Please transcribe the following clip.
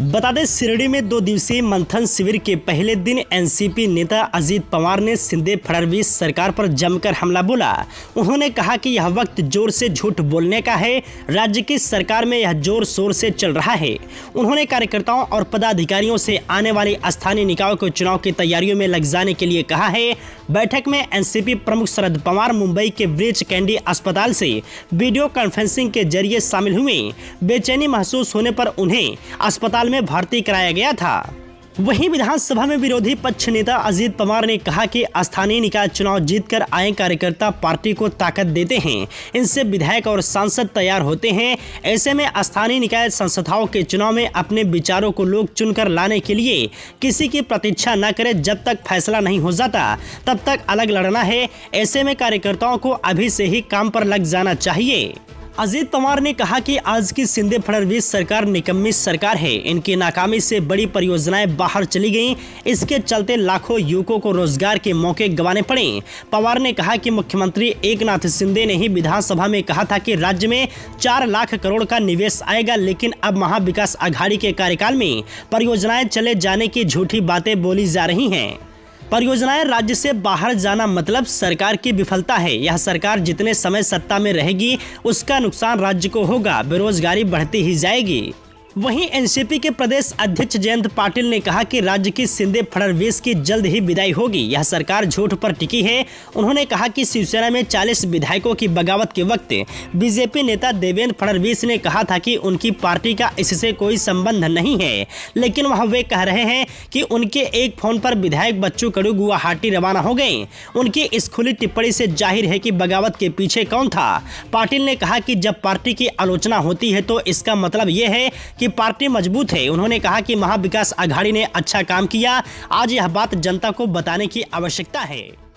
बता दें शिरडी में दो दिवसीय मंथन शिविर के पहले दिन एनसीपी नेता अजीत पवार ने सिंधे फडणवीस सरकार पर जमकर हमला बोला उन्होंने कहा कि यह वक्त जोर से झूठ बोलने का है राज्य की सरकार में यह जोर शोर से चल रहा है उन्होंने कार्यकर्ताओं और पदाधिकारियों से आने वाले स्थानीय निकायों के चुनाव की तैयारियों में लग जाने के लिए कहा है बैठक में एन प्रमुख शरद पवार मुंबई के ब्रिज कैंडी अस्पताल से वीडियो कॉन्फ्रेंसिंग के जरिए शामिल हुए बेचैनी महसूस होने पर उन्हें अस्पताल अस्पताल में भर्ती कराया गया था वहीं विधानसभा में विरोधी पक्ष नेता अजीत पवार ने कहा कि स्थानीय निकाय चुनाव जीतकर आए कार्यकर्ता पार्टी को ताकत देते हैं इनसे विधायक और सांसद तैयार होते हैं ऐसे में स्थानीय निकाय संस्थाओं के चुनाव में अपने विचारों को लोग चुनकर लाने के लिए किसी की प्रतीक्षा न करें जब तक फैसला नहीं हो जाता तब तक अलग लड़ना है ऐसे में कार्यकर्ताओं को अभी से ही काम पर लग जाना चाहिए अजीत पवार ने कहा कि आज की सिंधे फडणवीस सरकार निकम्मी सरकार है इनकी नाकामी से बड़ी परियोजनाएं बाहर चली गईं इसके चलते लाखों युवकों को रोजगार के मौके गंवाने पड़े पवार ने कहा कि मुख्यमंत्री एकनाथ सिंधे ने ही विधानसभा में कहा था कि राज्य में चार लाख करोड़ का निवेश आएगा लेकिन अब महाविकास आघाड़ी के कार्यकाल में परियोजनाएं चले जाने की झूठी बातें बोली जा रही हैं परियोजनाएं राज्य से बाहर जाना मतलब सरकार की विफलता है यह सरकार जितने समय सत्ता में रहेगी उसका नुकसान राज्य को होगा बेरोजगारी बढ़ती ही जाएगी वहीं एनसीपी के प्रदेश अध्यक्ष जयंत पाटिल ने कहा कि राज्य की सिंधे फडणवीस की जल्द ही विदाई होगी यह सरकार झूठ पर टिकी है उन्होंने कहा कि शिवसेना में 40 विधायकों की बगावत के वक्त बीजेपी नेता देवेंद्र फडणवीस ने कहा था कि उनकी पार्टी का इससे कोई संबंध नहीं है लेकिन वह वे कह रहे हैं कि उनके एक फोन पर विधायक बच्चू कड़ू गुवाहाटी रवाना हो गए उनकी इस खुली टिप्पणी से जाहिर है कि बगावत के पीछे कौन था पाटिल ने कहा कि जब पार्टी की आलोचना होती है तो इसका मतलब यह है कि कि पार्टी मजबूत है उन्होंने कहा कि महाविकास आघाड़ी ने अच्छा काम किया आज यह बात जनता को बताने की आवश्यकता है